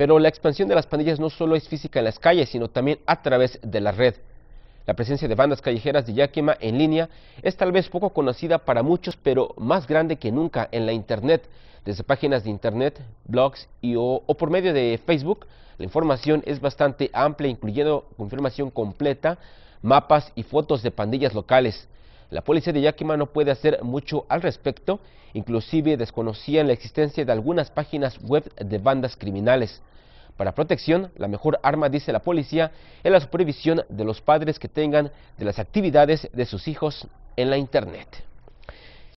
Pero la expansión de las pandillas no solo es física en las calles, sino también a través de la red. La presencia de bandas callejeras de Yakima en línea es tal vez poco conocida para muchos, pero más grande que nunca en la Internet. Desde páginas de Internet, blogs o, por medio de Facebook, la información es bastante amplia, incluyendo información completa, mapas y fotos de pandillas locales. La policía de Yakima no puede hacer mucho al respecto, inclusive desconocían la existencia de algunas páginas web de bandas criminales. Para protección, la mejor arma, dice la policía, es la supervisión de los padres que tengan de las actividades de sus hijos en la Internet.